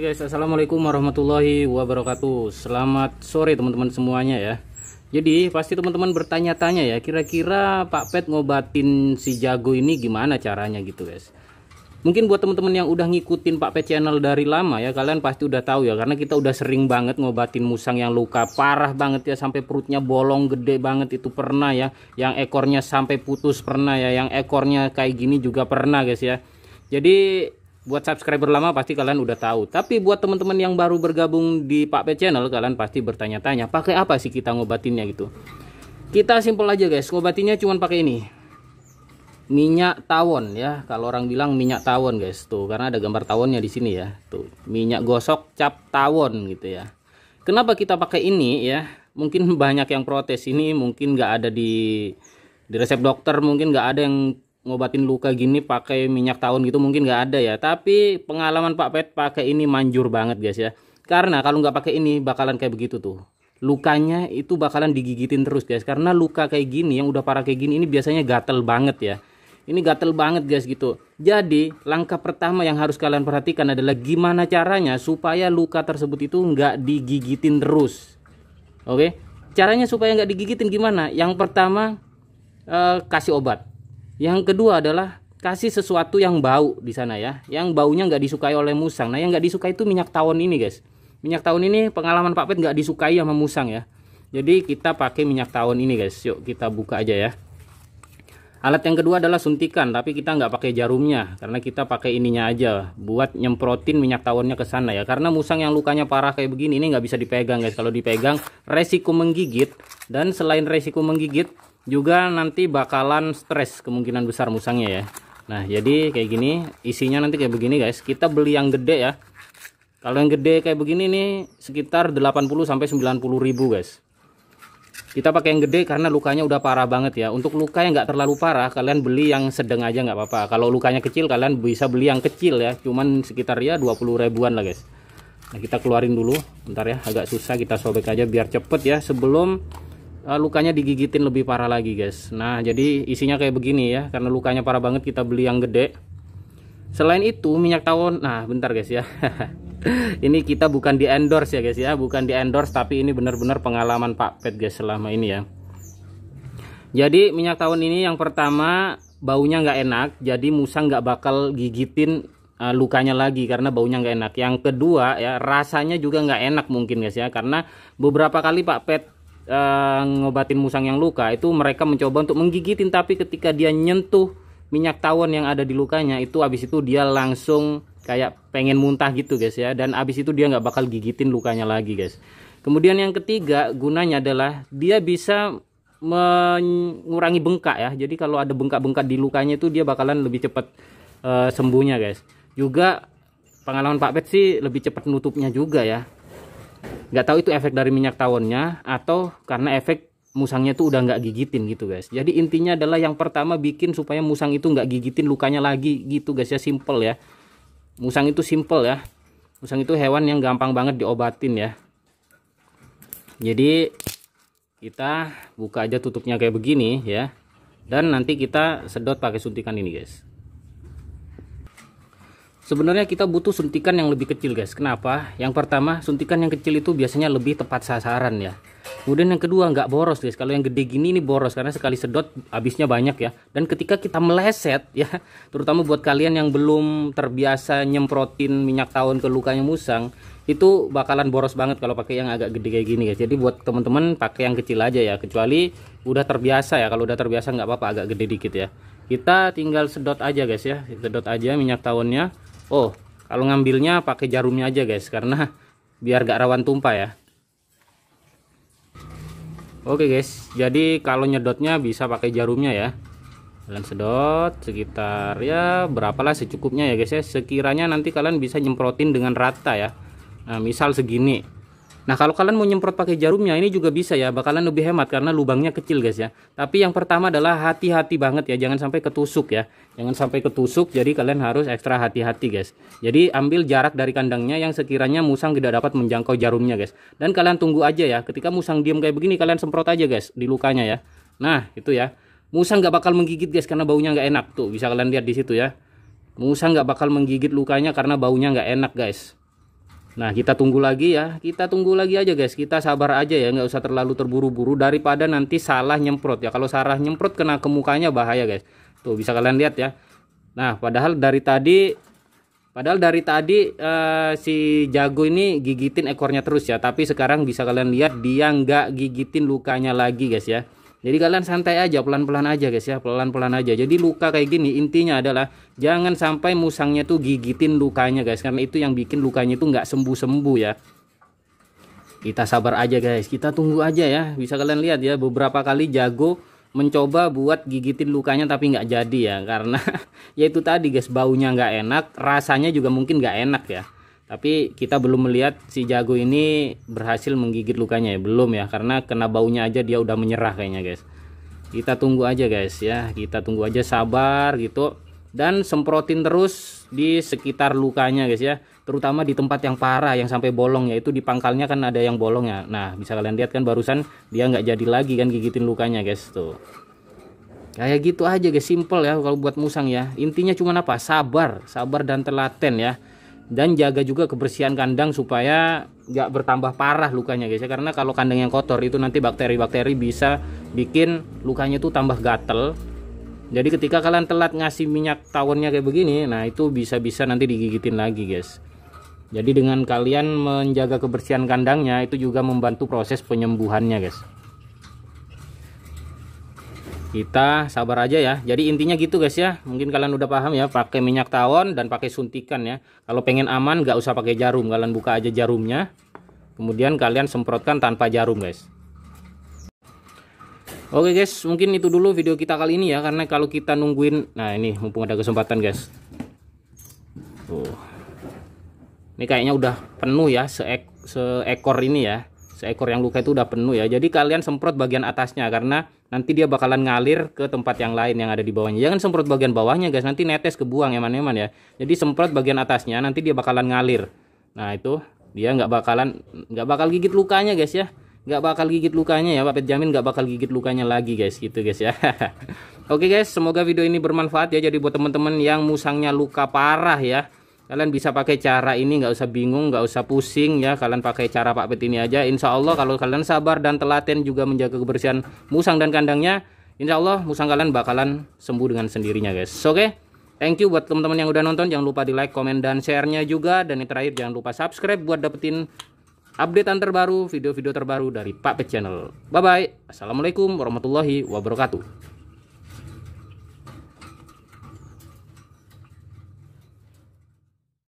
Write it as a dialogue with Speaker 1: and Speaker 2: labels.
Speaker 1: Oke guys, assalamualaikum warahmatullahi wabarakatuh. Selamat sore teman-teman semuanya ya. Jadi pasti teman-teman bertanya-tanya ya, kira-kira Pak Pet ngobatin si jago ini gimana caranya gitu guys. Mungkin buat teman-teman yang udah ngikutin Pak Pet channel dari lama ya, kalian pasti udah tahu ya, karena kita udah sering banget ngobatin musang yang luka parah banget ya, sampai perutnya bolong gede banget itu pernah ya, yang ekornya sampai putus pernah ya, yang ekornya kayak gini juga pernah guys ya. Jadi buat subscriber lama pasti kalian udah tahu. Tapi buat teman-teman yang baru bergabung di Pak P Channel, kalian pasti bertanya-tanya, pakai apa sih kita ngobatinnya gitu? Kita simpel aja guys, ngobatinnya cuma pakai ini. Minyak tawon ya. Kalau orang bilang minyak tawon guys, tuh karena ada gambar tawonnya di sini ya. Tuh, minyak gosok cap tawon gitu ya. Kenapa kita pakai ini ya? Mungkin banyak yang protes ini mungkin nggak ada di di resep dokter mungkin nggak ada yang ngobatin luka gini pakai minyak tahun gitu mungkin nggak ada ya tapi pengalaman Pak Pet pakai ini manjur banget guys ya karena kalau nggak pakai ini bakalan kayak begitu tuh lukanya itu bakalan digigitin terus guys karena luka kayak gini yang udah parah kayak gini ini biasanya gatel banget ya ini gatel banget guys gitu jadi langkah pertama yang harus kalian perhatikan adalah gimana caranya supaya luka tersebut itu nggak digigitin terus oke caranya supaya nggak digigitin gimana yang pertama eh, kasih obat yang kedua adalah kasih sesuatu yang bau di sana ya, yang baunya nggak disukai oleh musang. Nah, yang nggak disukai itu minyak tawon ini, guys. Minyak tawon ini pengalaman Pak Pet nggak disukai sama musang ya. Jadi kita pakai minyak tawon ini, guys. Yuk kita buka aja ya. Alat yang kedua adalah suntikan, tapi kita nggak pakai jarumnya karena kita pakai ininya aja buat nyemprotin minyak tawonnya ke sana ya. Karena musang yang lukanya parah kayak begini ini nggak bisa dipegang guys. Kalau dipegang resiko menggigit dan selain resiko menggigit juga nanti bakalan stres kemungkinan besar musangnya ya nah jadi kayak gini isinya nanti kayak begini guys kita beli yang gede ya kalau yang gede kayak begini nih sekitar 80 sampai 90 ribu guys kita pakai yang gede karena lukanya udah parah banget ya untuk luka yang nggak terlalu parah kalian beli yang sedang aja nggak apa-apa kalau lukanya kecil kalian bisa beli yang kecil ya cuman sekitar ya 20 ribuan lah guys nah kita keluarin dulu bentar ya agak susah kita sobek aja biar cepet ya sebelum Eh, lukanya digigitin lebih parah lagi guys nah jadi isinya kayak begini ya karena lukanya parah banget kita beli yang gede selain itu minyak tawon nah bentar guys ya ini kita bukan di endorse ya guys ya bukan di endorse tapi ini benar-benar pengalaman Pak Pet guys selama ini ya jadi minyak tawon ini yang pertama baunya nggak enak jadi musang nggak bakal gigitin uh, lukanya lagi karena baunya nggak enak. Yang kedua ya rasanya juga nggak enak mungkin guys ya karena beberapa kali Pak Pet uh, ngobatin musang yang luka itu mereka mencoba untuk menggigitin tapi ketika dia nyentuh minyak tawon yang ada di lukanya itu abis itu dia langsung kayak pengen muntah gitu guys ya dan abis itu dia nggak bakal gigitin lukanya lagi guys kemudian yang ketiga gunanya adalah dia bisa mengurangi bengkak ya jadi kalau ada bengkak-bengkak di lukanya itu dia bakalan lebih cepat uh, sembuhnya guys juga pengalaman Pak Pet sih lebih cepat nutupnya juga ya nggak tahu itu efek dari minyak tawonnya atau karena efek musangnya tuh udah nggak gigitin gitu guys jadi intinya adalah yang pertama bikin supaya musang itu nggak gigitin lukanya lagi gitu guys ya simple ya musang itu simple ya musang itu hewan yang gampang banget diobatin ya jadi kita buka aja tutupnya kayak begini ya dan nanti kita sedot pakai suntikan ini guys Sebenarnya kita butuh suntikan yang lebih kecil guys. Kenapa? Yang pertama, suntikan yang kecil itu biasanya lebih tepat sasaran ya. Kemudian yang kedua, nggak boros guys. Kalau yang gede gini ini boros karena sekali sedot habisnya banyak ya. Dan ketika kita meleset ya, terutama buat kalian yang belum terbiasa nyemprotin minyak tahun ke lukanya musang, itu bakalan boros banget kalau pakai yang agak gede kayak gini guys. Jadi buat teman-teman pakai yang kecil aja ya, kecuali udah terbiasa ya. Kalau udah terbiasa nggak apa-apa agak gede dikit ya. Kita tinggal sedot aja guys ya, sedot aja minyak tahunnya oh kalau ngambilnya pakai jarumnya aja guys karena biar gak rawan tumpah ya oke guys jadi kalau nyedotnya bisa pakai jarumnya ya kalian sedot sekitar ya berapalah secukupnya ya guys ya sekiranya nanti kalian bisa nyemprotin dengan rata ya nah misal segini Nah kalau kalian mau nyemprot pakai jarumnya ini juga bisa ya bakalan lebih hemat karena lubangnya kecil guys ya. Tapi yang pertama adalah hati-hati banget ya jangan sampai ketusuk ya. Jangan sampai ketusuk jadi kalian harus ekstra hati-hati guys. Jadi ambil jarak dari kandangnya yang sekiranya musang tidak dapat menjangkau jarumnya guys. Dan kalian tunggu aja ya ketika musang diem kayak begini kalian semprot aja guys di lukanya ya. Nah itu ya. Musang nggak bakal menggigit guys karena baunya nggak enak tuh bisa kalian lihat di situ ya. Musang nggak bakal menggigit lukanya karena baunya nggak enak guys. Nah kita tunggu lagi ya Kita tunggu lagi aja guys Kita sabar aja ya nggak usah terlalu terburu-buru Daripada nanti salah nyemprot ya Kalau salah nyemprot kena ke mukanya bahaya guys Tuh bisa kalian lihat ya Nah padahal dari tadi Padahal dari tadi eh, si jago ini gigitin ekornya terus ya Tapi sekarang bisa kalian lihat dia nggak gigitin lukanya lagi guys ya jadi kalian santai aja, pelan-pelan aja guys ya, pelan-pelan aja. Jadi luka kayak gini intinya adalah jangan sampai musangnya tuh gigitin lukanya guys, karena itu yang bikin lukanya tuh nggak sembuh-sembuh ya. Kita sabar aja guys, kita tunggu aja ya. Bisa kalian lihat ya, beberapa kali jago mencoba buat gigitin lukanya tapi nggak jadi ya, karena ya itu tadi guys, baunya nggak enak, rasanya juga mungkin nggak enak ya tapi kita belum melihat si jago ini berhasil menggigit lukanya ya belum ya karena kena baunya aja dia udah menyerah kayaknya guys kita tunggu aja guys ya kita tunggu aja sabar gitu dan semprotin terus di sekitar lukanya guys ya terutama di tempat yang parah yang sampai bolong ya itu di pangkalnya kan ada yang bolong ya nah bisa kalian lihat kan barusan dia nggak jadi lagi kan gigitin lukanya guys tuh kayak gitu aja guys simple ya kalau buat musang ya intinya cuma apa sabar sabar dan telaten ya dan jaga juga kebersihan kandang supaya nggak bertambah parah lukanya guys ya karena kalau kandang yang kotor itu nanti bakteri-bakteri bisa bikin lukanya itu tambah gatel jadi ketika kalian telat ngasih minyak tawonnya kayak begini nah itu bisa-bisa nanti digigitin lagi guys jadi dengan kalian menjaga kebersihan kandangnya itu juga membantu proses penyembuhannya guys kita sabar aja ya jadi intinya gitu guys ya mungkin kalian udah paham ya pakai minyak tawon dan pakai suntikan ya kalau pengen aman nggak usah pakai jarum kalian buka aja jarumnya kemudian kalian semprotkan tanpa jarum guys Oke guys mungkin itu dulu video kita kali ini ya karena kalau kita nungguin nah ini mumpung ada kesempatan guys tuh ini kayaknya udah penuh ya seek, seekor ini ya seekor yang luka itu udah penuh ya jadi kalian semprot bagian atasnya karena nanti dia bakalan ngalir ke tempat yang lain yang ada di bawahnya jangan semprot bagian bawahnya guys nanti netes kebuang eman-eman ya jadi semprot bagian atasnya nanti dia bakalan ngalir nah itu dia nggak bakalan nggak bakal gigit lukanya guys ya nggak bakal gigit lukanya ya Pak jamin nggak bakal gigit lukanya lagi guys gitu guys ya Oke okay guys semoga video ini bermanfaat ya jadi buat teman-teman yang musangnya luka parah ya kalian bisa pakai cara ini nggak usah bingung nggak usah pusing ya kalian pakai cara Pak Pet ini aja Insya Allah kalau kalian sabar dan telaten juga menjaga kebersihan musang dan kandangnya Insya Allah musang kalian bakalan sembuh dengan sendirinya guys oke okay? thank you buat teman-teman yang udah nonton jangan lupa di like komen dan sharenya juga dan yang terakhir jangan lupa subscribe buat dapetin updatean terbaru video-video terbaru dari Pak Pet Channel bye bye Assalamualaikum warahmatullahi wabarakatuh